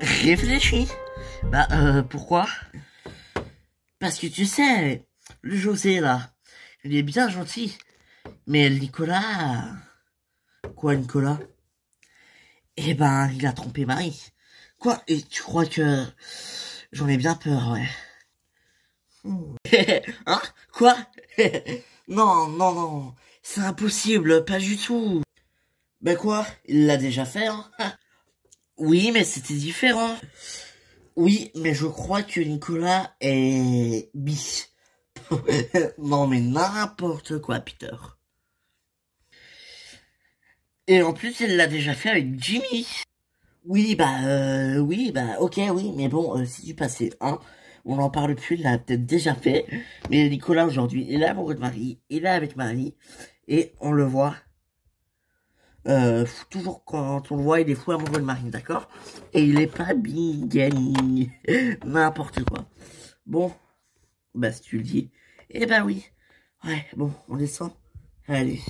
Réfléchis Bah, euh, pourquoi Parce que tu sais, le José, là, il est bien gentil. Mais Nicolas... Quoi, Nicolas Eh ben, il a trompé Marie. Quoi Et tu crois que... J'en ai bien peur, ouais. hein Quoi Non, non, non. C'est impossible, pas du tout. Ben quoi Il l'a déjà fait, hein Oui, mais c'était différent. Oui, mais je crois que Nicolas est bis. non, mais n'importe quoi, Peter. Et en plus, elle l'a déjà fait avec Jimmy. Oui, bah, euh, oui, bah, ok, oui, mais bon, euh, si tu du passé, On n'en parle plus, il l'a peut-être déjà fait. Mais Nicolas, aujourd'hui, il est avec de Marie, il est avec Marie, et on le voit euh, toujours quand on le voit, il est fou amoureux de Marine, d'accord Et il est pas Bigani, N'importe quoi. Bon, bah si tu le dis. Eh ben oui. Ouais, bon, on descend. Allez.